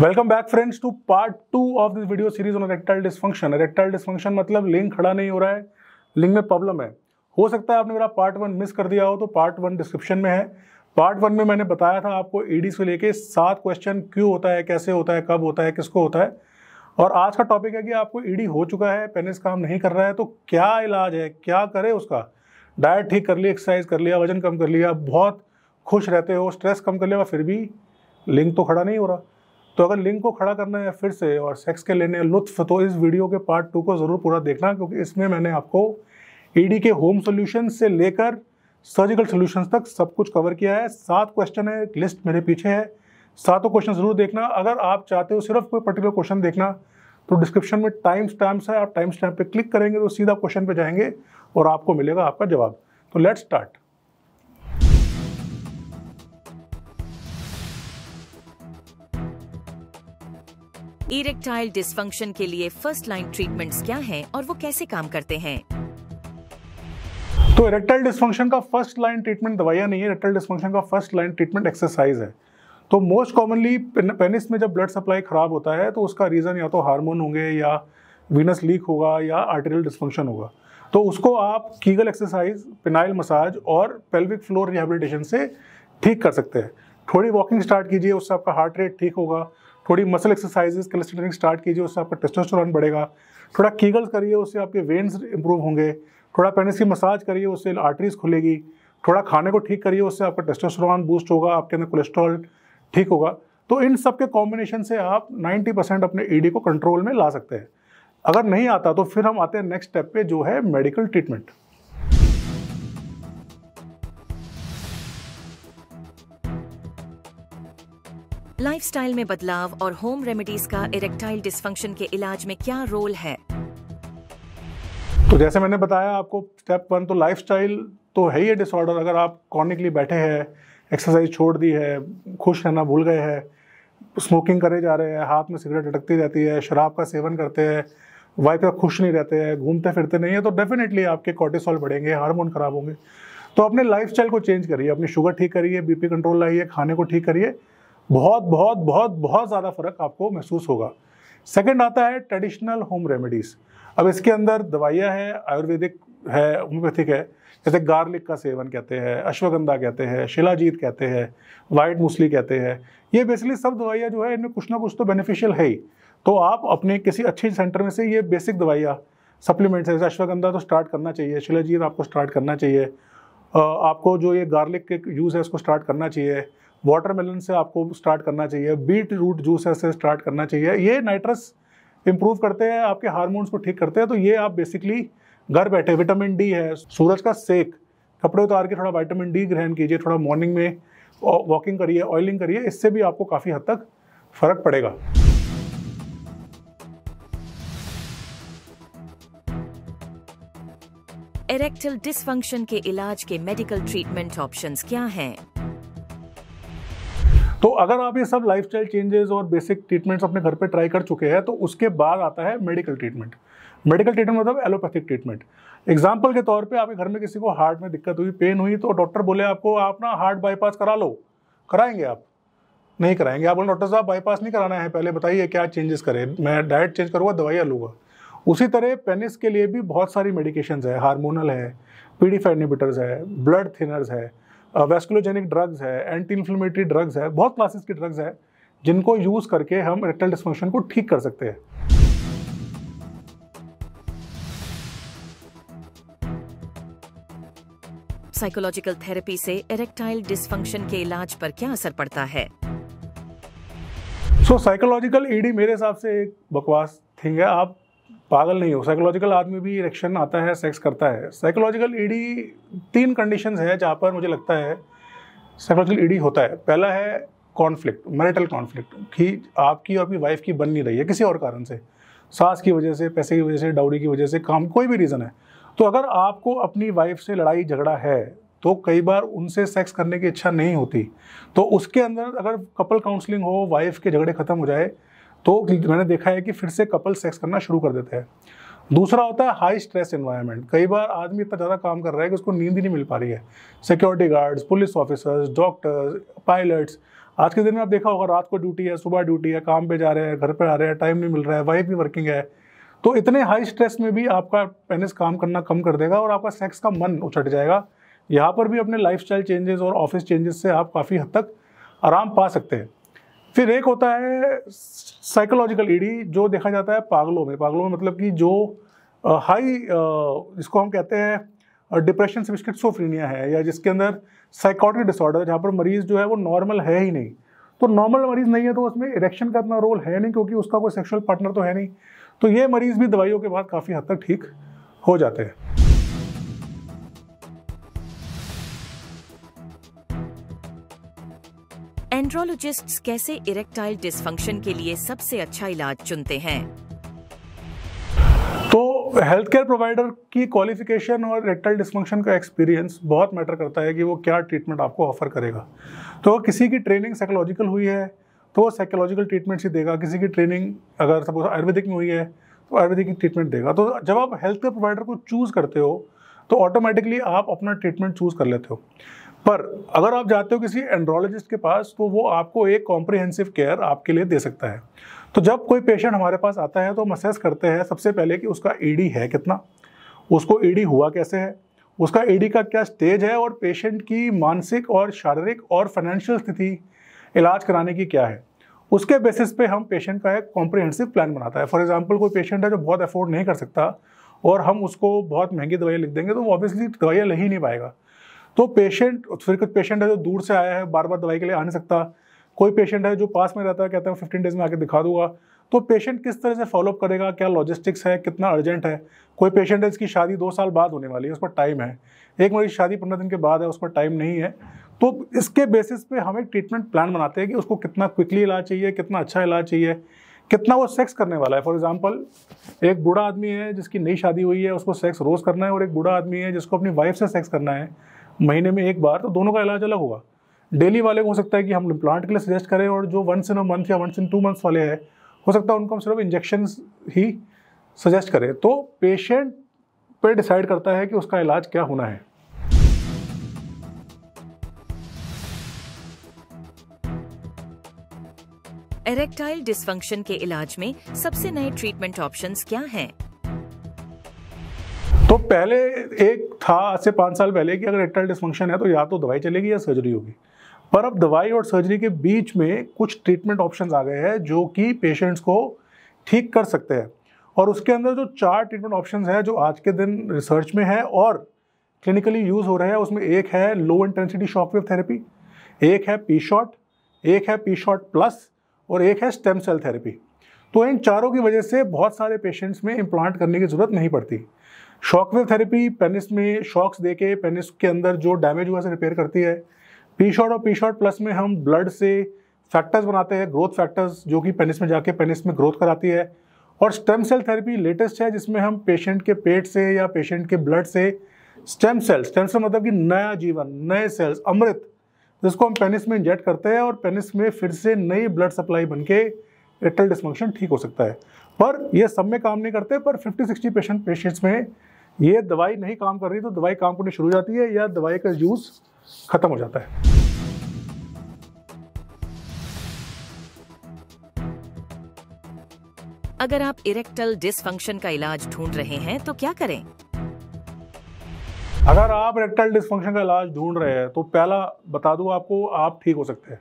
Welcome back friends to part two of this video series on erectile dysfunction erectile dysfunction मतलब लिंग खड़ा नहीं हो रहा है लिंग में प्रॉब्लम है हो सकता है आपने मेरा पार्ट वन मिस कर दिया हो तो पार्ट वन डिस्क्रिप्शन में है पार्ट वन में मैंने बताया था आपको ईडी से लेके सात क्वेश्चन क्यों होता है कैसे होता है कब होता है किसको होता है और आज का टॉपिक है कि आपको ईडी हो चुका है पेनिस काम नहीं कर रहा है तो क्या इलाज है क्या करे उसका डाइट ठीक कर लिया एक्सरसाइज कर लिया वजन कम कर लिया बहुत खुश रहते हो स्ट्रेस कम कर लिया फिर भी लिंग तो खड़ा नहीं हो रहा तो अगर लिंक को खड़ा करना है फिर से और सेक्स के लेने लुत्फ तो इस वीडियो के पार्ट टू को ज़रूर पूरा देखना क्योंकि इसमें मैंने आपको ईडी के होम सोल्यूशन से लेकर सर्जिकल सोल्यूशन तक सब कुछ कवर किया है सात क्वेश्चन है एक लिस्ट मेरे पीछे है सातों क्वेश्चन ज़रूर देखना अगर आप चाहते हो सिर्फ कोई पर्टिकुलर क्वेश्चन देखना तो डिस्क्रिप्शन में टाइम स्टैम्प्स है आप टाइम स्टैम्प पर क्लिक करेंगे तो सीधा क्वेश्चन पर जाएंगे और आपको मिलेगा आपका जवाब तो लेट स्टार्ट इरेक्टाइल डिस्फंक्शन के लिए फर्स्ट लाइन ट्रीटमेंट्स क्या हैं और वो कैसे काम करते हैं तो इरेक्टाइल डिस्फंक्शन का फर्स्ट लाइन ट्रीटमेंट दवाइयां नहीं है इरेक्टाइल डिस्फंक्शन का फर्स्ट लाइन ट्रीटमेंट एक्सरसाइज है तो मोस्ट कॉमनली पेनिस में जब ब्लड सप्लाई खराब होता है तो उसका रीज़न या तो हार्मोन होंगे या वीनस लीक होगा या आर्टेरियल डिस्फंक्शन होगा तो उसको आप कीगल एक्सरसाइज पिनाइल मसाज और पेल्विक फ्लोर रिहेबिलिटेशन से ठीक कर सकते हैं थोड़ी वॉकिंग स्टार्ट कीजिए उससे आपका हार्ट रेट ठीक होगा थोड़ी मसल एक्सरसाइजेस कैलिस्टेनिक स्टार्ट कीजिए उससे आपका टेस्टोस्टेरोन बढ़ेगा थोड़ा कीगल्स करिए उससे आपके वेन्स इंप्रूव होंगे थोड़ा पेनिस की मसाज करिए उससे आर्टरीज खुलेगी थोड़ा खाने को ठीक करिए उससे आपका टेस्टोस्टेरोन बूस्ट होगा आपके अंदर कोलेस्ट्रॉल ठीक होगा तो इन सब के कॉम्बिनेशन से आप 90 परसेंट अपने ईडी e को कंट्रोल में ला सकते हैं अगर नहीं आता तो फिर हम आते हैं नेक्स्ट स्टेप पे जो है मेडिकल ट्रीटमेंट लाइफस्टाइल में बदलाव और होम रेमेडीज का इरेक्टाइल डिस्फंक्शन के इलाज में क्या रोल है तो जैसे मैंने बताया आपको स्टेप वन तो लाइफस्टाइल तो है ही डिसऑर्डर अगर आप क्रॉनिकली बैठे हैं एक्सरसाइज छोड़ दी है खुश रहना भूल गए हैं स्मोकिंग करे जा रहे हैं हाथ में सिगरेट अटकती रहती है शराब का सेवन करते हैं वाइफ का खुश नहीं रहते हैं घूमते फिरते नहीं है तो डेफिनेटली आपके कॉर्टिसॉल बढ़ेंगे हार्मोन ख़राब होंगे तो अपने लाइफ को चेंज करिए अपनी शुगर ठीक करिए बीपी कंट्रोल लाइए खाने को ठीक करिए बहुत बहुत बहुत बहुत ज़्यादा फ़र्क आपको महसूस होगा सेकेंड आता है ट्रेडिशनल होम रेमेडीज़ अब इसके अंदर दवाइयाँ हैं आयुर्वेदिक है होम्योपैथिक है जैसे गार्लिक का सेवन कहते हैं अश्वगंधा कहते हैं शिलाजीत कहते हैं वाइट मूसली कहते हैं ये बेसिकली सब दवाइयाँ जो है इनमें कुछ ना कुछ तो बेनिफिशियल है ही तो आप अपने किसी अच्छे सेंटर में से ये बेसिक दवाइयाँ सप्लीमेंट्स जैसे अश्वगंधा तो स्टार्ट करना चाहिए शिलाजीत आपको स्टार्ट करना चाहिए आपको जो ये गार्लिक के यूज़ है उसको स्टार्ट करना चाहिए वाटरमेलन से आपको स्टार्ट करना चाहिए बीट रूट जूस से स्टार्ट करना चाहिए ये नाइट्रस इम्प्रूव करते हैं आपके हारमोन्स को ठीक करते हैं तो ये आप बेसिकली घर बैठे विटामिन डी है सूरज का सेक कपड़े उतार के थोड़ा विटामिन डी ग्रहण कीजिए थोड़ा मॉर्निंग में वॉकिंग करिए ऑयलिंग करिए इससे भी आपको काफ़ी हद तक फ़र्क पड़ेगा इरेक्टल डिसफंक्शन के इलाज के मेडिकल ट्रीटमेंट ऑप्शंस क्या हैं? तो अगर आप ये सब स्टाइल चेंजेस और बेसिक ट्रीटमेंट्स अपने घर पर ट्राई कर चुके हैं तो उसके बाद आता है मेडिकल ट्रीटमेंट मेडिकल ट्रीटमेंट मतलब एलोपैथिक ट्रीटमेंट एग्जाम्पल के तौर पर आपके घर में किसी को हार्ट में दिक्कत हुई पेन हुई तो डॉक्टर बोले आपको आप ना हार्ट बाईपास करा लो कराएंगे आप नहीं कराएंगे आप बोले डॉक्टर साहब बाईपास नहीं कराना है पहले बताइए क्या चेंजेस करें मैं डाइट चेंज करूँगा दवाइयाँ लूँगा उसी तरह पेनिस के लिए भी बहुत सारी मेडिकेशंस है हार्मोनल है पीडीफाइनिबिटर्स है ब्लड थिनर्स है वेस्कुलोजेनिक ड्रग्स है एंटी इन्फ्लेमेटरी ड्रग्स है बहुत क्लासेस की ड्रग्स है जिनको यूज़ करके हम रेक्टल डिस्फंक्शन को ठीक कर सकते हैं साइकोलॉजिकल थेरेपी से इरेक्टाइल डिस्फंक्शन के इलाज पर क्या असर पड़ता है सो साइकोलॉजिकल ईडी मेरे हिसाब से एक बकवास थिंग है आप पागल नहीं हो साइकोलॉजिकल आदमी भी इरेक्शन आता है सेक्स करता है साइकोलॉजिकल ईडी e तीन कंडीशंस है जहाँ पर मुझे लगता है साइकोलॉजिकल ईडी e होता है पहला है कॉन्फ्लिक्ट मैरिटल कॉन्फ्लिक्ट कि आपकी और आपकी वाइफ की बन नहीं रही है किसी और कारण से सास की वजह से पैसे की वजह से डाउरी की वजह से काम कोई भी रीज़न है तो अगर आपको अपनी वाइफ से लड़ाई झगड़ा है तो कई बार उनसे सेक्स करने की इच्छा नहीं होती तो उसके अंदर अगर कपल काउंसलिंग हो वाइफ के झगड़े ख़त्म हो जाए तो मैंने देखा है कि फिर से कपल सेक्स करना शुरू कर देते हैं दूसरा होता है हाई स्ट्रेस इन्वायरमेंट कई बार आदमी इतना ज़्यादा काम कर रहा है कि उसको नींद ही नहीं मिल पा रही है security guards police officers doctors pilots आज के दिन में आप देखा होगा रात को ड्यूटी है सुबह ड्यूटी है काम पे जा रहे हैं घर पे आ रहे हैं टाइम नहीं मिल रहा है वाइफ भी वर्किंग है तो इतने हाई स्ट्रेस में भी आपका पेनिस काम करना कम कर देगा और आपका सेक्स का मन उछट जाएगा यहाँ पर भी अपने लाइफ चेंजेस और ऑफिस चेंजेस से आप काफ़ी हद तक आराम पा सकते हैं फिर एक होता है साइकोलॉजिकल ईडी e जो देखा जाता है पागलों में पागलों में मतलब कि जो हाई जिसको हम कहते हैं डिप्रेशन से स्किट्सोफ्रीनिया है या जिसके अंदर साइकोटिक डिसऑर्डर जहाँ पर मरीज़ जो है वो नॉर्मल है ही नहीं तो नॉर्मल मरीज़ नहीं है तो उसमें इरेक्शन का इतना रोल है नहीं क्योंकि उसका कोई सेक्शुअल पार्टनर तो है नहीं तो ये मरीज़ भी दवाइयों के बाद काफ़ी हद तक ठीक हो जाते हैं एंड्रोलॉजिस्ट्स कैसे इरेक्टाइल डिस्फंक्शन के लिए सबसे अच्छा इलाज चुनते हैं तो हेल्थ केयर प्रोवाइडर की क्वालिफिकेशन और इरेक्टाइल डिस्फंक्शन का एक्सपीरियंस बहुत मैटर करता है कि वो क्या ट्रीटमेंट आपको ऑफर करेगा तो किसी की ट्रेनिंग साइकोलॉजिकल हुई है तो वो साइकोलॉजिकल ट्रीटमेंट ही देगा किसी की ट्रेनिंग अगर सपोज आयुर्वेदिक में हुई है तो आयुर्वेदिक ट्रीटमेंट देगा तो जब आप हेल्थ केयर प्रोवाइडर को चूज़ करते हो तो ऑटोमेटिकली आप अपना ट्रीटमेंट चूज़ कर लेते हो पर अगर आप जाते हो किसी एंड्रोलॉजिस्ट के पास तो वो आपको एक कॉम्प्रिहेंसिव केयर आपके लिए दे सकता है तो जब कोई पेशेंट हमारे पास आता है तो हम असेस करते हैं सबसे पहले कि उसका ईडी e है कितना उसको ईडी e हुआ कैसे है उसका ईडी e का क्या स्टेज है और पेशेंट की मानसिक और शारीरिक और फाइनेंशियल स्थिति इलाज कराने की क्या है उसके बेसिस पे हम पेशेंट का एक कॉम्प्रिहेंसिव प्लान बनाता है फॉर एग्जांपल कोई पेशेंट है जो बहुत अफोर्ड नहीं कर सकता और हम उसको बहुत महंगी दवाइयाँ लिख देंगे तो वो ऑब्वियसली दवाइयाँ ले ही नहीं पाएगा तो पेशेंट फिर कुछ पेशेंट है जो दूर से आया है बार बार दवाई के लिए आ नहीं सकता कोई पेशेंट है जो पास में रहता है कहता है फिफ्टीन डेज में आके दिखा दूंगा तो पेशेंट किस तरह से फॉलोअप करेगा क्या लॉजिस्टिक्स है कितना अर्जेंट है कोई पेशेंट है इसकी शादी दो साल बाद होने वाली है उस पर टाइम है एक मरीज शादी पंद्रह दिन के बाद है उस पर टाइम नहीं है तो इसके बेसिस पे हम एक ट्रीटमेंट प्लान बनाते हैं कि उसको कितना क्विकली इलाज चाहिए कितना अच्छा इलाज चाहिए कितना वो सेक्स करने वाला है फॉर एग्जाम्पल एक बूढ़ा आदमी है जिसकी नई शादी हुई है उसको सेक्स रोज़ करना है और एक बूढ़ा आदमी है जिसको अपनी वाइफ से सेक्स करना है महीने में एक बार तो दोनों का इलाज अलग होगा डेली वाले को हो सकता है कि हम इम्प्लांट के लिए सजेस्ट करें और जो वंस इन अ मंथ या वंस इन टू मंथ्स वाले हैं हो सकता है उनको हम सिर्फ इंजेक्शन ही सजेस्ट करें तो पेशेंट पर डिसाइड करता है कि उसका इलाज क्या होना है इरेक्टाइल डिसफंक्शन के इलाज में सबसे नए ट्रीटमेंट ऑप्शंस क्या हैं? तो पहले एक था आज से पाँच साल पहले कि अगर रेक्टल डिस्फंक्शन है तो या तो दवाई चलेगी या सर्जरी होगी पर अब दवाई और सर्जरी के बीच में कुछ ट्रीटमेंट ऑप्शन आ गए हैं जो कि पेशेंट्स को ठीक कर सकते हैं और उसके अंदर जो चार ट्रीटमेंट ऑप्शन हैं जो आज के दिन रिसर्च में है और क्लिनिकली यूज़ हो रहे हैं उसमें एक है लो इंटेंसिटी शॉकवेव थेरेपी एक है पी शॉट एक है पी शॉट प्लस और एक है स्टेम सेल थेरेपी तो इन चारों की वजह से बहुत सारे पेशेंट्स में इम्प्लांट करने की ज़रूरत नहीं पड़ती शॉकवेव थेरेपी पेनिस में शॉक्स दे के पेनिस के अंदर जो डैमेज हुआ से रिपेयर करती है पी शॉट और पी शॉट प्लस में हम ब्लड से फैक्टर्स बनाते हैं ग्रोथ फैक्टर्स जो कि पेनिस में जाके पेनिस में ग्रोथ कराती है और स्टेम सेल थेरेपी लेटेस्ट है जिसमें हम पेशेंट के पेट से या पेशेंट के ब्लड से स्टेम सेल स्टेम सेल मतलब कि नया जीवन नए सेल्स अमृत जिसको हम पेनिस में इंजेक्ट करते हैं और पेनिस में फिर से नई ब्लड सप्लाई बनके रेक्टल डिस्फंक्शन ठीक हो सकता है पर ये सब में काम नहीं करते पर 50-60 पेशेंट पेशेंट्स में ये दवाई नहीं काम कर रही तो दवाई काम करनी शुरू हो जाती है या दवाई का यूज़ ख़त्म हो जाता है अगर आप इरेक्टल डिसफंक्शन का इलाज ढूंढ रहे हैं तो क्या करें अगर आप इरेक्टल डिसफंक्शन का इलाज ढूंढ रहे हैं तो पहला बता दूं आपको आप ठीक हो सकते हैं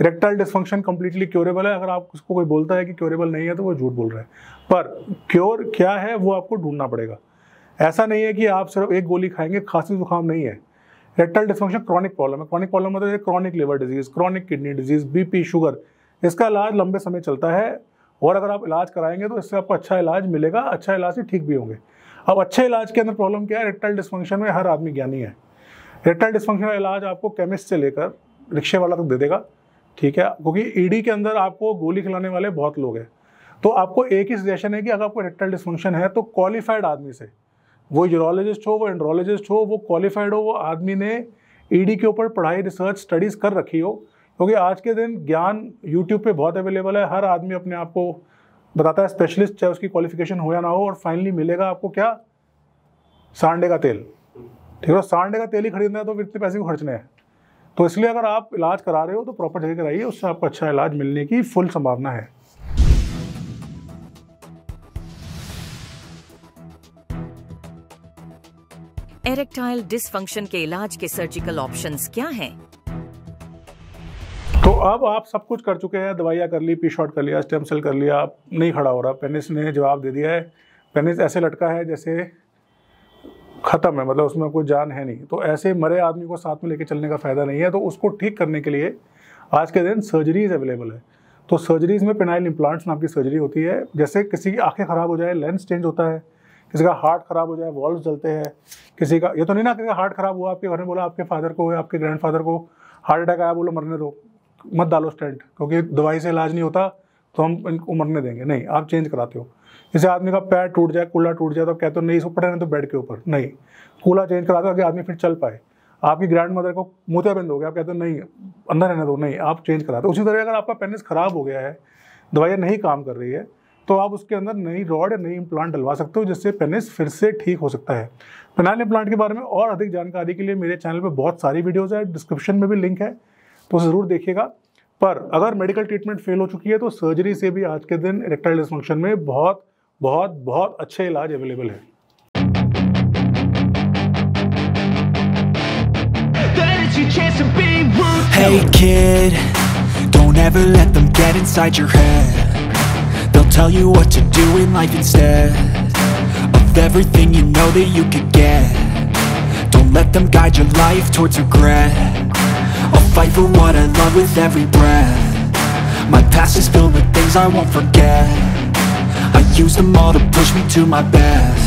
रेक्टाइल डिस्फंक्शन कंप्लीटली क्योरेबल है अगर आप उसको कोई बोलता है कि क्योरेबल नहीं है तो वो झूठ बोल रहा है पर क्योर क्या है वो आपको ढूंढना पड़ेगा ऐसा नहीं है कि आप सिर्फ एक गोली खाएंगे खांसी जुकाम नहीं है रेक्टल डिस्फंक्शन क्रॉनिक प्रॉब्लम है क्रॉनिक प्रॉब्लम मतलब chronic liver disease chronic kidney disease BP sugar इसका इलाज लंबे समय चलता है और अगर आप इलाज कराएंगे तो इससे आपको अच्छा इलाज मिलेगा अच्छा इलाज से ठीक भी होंगे अब अच्छे इलाज के अंदर प्रॉब्लम क्या है रेक्टल डिस्फंक्शन में हर आदमी ज्ञानी है रेक्टल डिस्फंक्शन का इलाज आपको केमिस्ट से लेकर रिक्शे वाला तक दे देगा ठीक है क्योंकि ईडी e के अंदर आपको गोली खिलाने वाले बहुत लोग हैं तो आपको एक ही सजेशन है कि अगर आपको रेक्टल डिस्फंक्शन है तो क्वालिफाइड आदमी से वो यूरोलॉजिस्ट हो वो एंड्रोलॉजिस्ट हो वो क्वालिफाइड हो वो आदमी ने ईडी e के ऊपर पढ़ाई रिसर्च स्टडीज़ कर रखी हो क्योंकि आज के दिन ज्ञान यूट्यूब पे बहुत अवेलेबल है हर आदमी अपने आप को बताता है स्पेशलिस्ट चाहे उसकी क्वालिफिकेशन हो या ना हो और फाइनली मिलेगा आपको क्या सांडे का तेल ठीक है सांडे का तेल ही खरीदना है तो इतने पैसे को खर्चने हैं तो इसलिए अगर आप इलाज करा रहे हो तो प्रॉपर जगह कराइए उससे आपको अच्छा इलाज मिलने की फुल संभावना है एरेक्टाइल डिसफंक्शन के इलाज के सर्जिकल ऑप्शंस क्या हैं? तो अब आप सब कुछ कर चुके हैं दवाइयाँ कर ली पी शॉट कर लिया स्टेम सेल कर लिया नहीं खड़ा हो रहा पेनिस ने जवाब दे दिया है पेनिस ऐसे लटका है जैसे ख़त्म है मतलब उसमें कोई जान है नहीं तो ऐसे मरे आदमी को साथ में लेके चलने का फ़ायदा नहीं है तो उसको ठीक करने के लिए आज के दिन सर्जरीज अवेलेबल है तो सर्जरीज में पेनाइल इम्प्लांट्स नाम की सर्जरी होती है जैसे किसी की आंखें ख़राब हो जाए लेंस चेंज होता है किसी का हार्ट ख़राब हो जाए वॉल्व जलते हैं किसी का ये तो नहीं ना किसी का हार्ट ख़राब हुआ आपके घर में बोला आपके फादर को या आपके ग्रैंड फादर को हार्ट अटैक आया बोलो मरने दो मत डालो स्टेंट क्योंकि दवाई से इलाज नहीं होता तो हम इनको मरने देंगे नहीं आप चेंज कराते हो जैसे आदमी का पैर टूट जाए कूला टूट जाए तो कहते हो नहीं इसको पड़े तो बेड के ऊपर नहीं कूला चेंज कराते हो कि आदमी फिर चल पाए आपकी ग्रैंड मदर को मोतियाबिंद हो गया आप कहते हो नहीं अंदर रहने दो नहीं आप चेंज कराते हो उसी तरह अगर आपका पेनिस खराब हो गया है दवाइयाँ नहीं काम कर रही है तो आप उसके अंदर नई रॉड या नई इम्प्लांट डलवा सकते हो जिससे पेनिस फिर से ठीक हो सकता है पेनाइल इम्प्लांट के बारे में और अधिक जानकारी के लिए मेरे चैनल पर बहुत सारी वीडियोज़ है डिस्क्रिप्शन में भी लिंक है तो ज़रूर देखिएगा पर अगर मेडिकल ट्रीटमेंट फेल हो चुकी है तो सर्जरी से भी आज के दिन इलेक्ट्राइल डिस्फंक्शन में बहुत बहुत बहुत अच्छे इलाज अवेलेबल है Hey kid, don't ever let them get inside your head They'll tell you what to do in life instead Of everything you know that you could get Don't let them guide your life towards regret I'll fight for what I love with every breath My past is filled with things I won't forget I use them all to push me to my best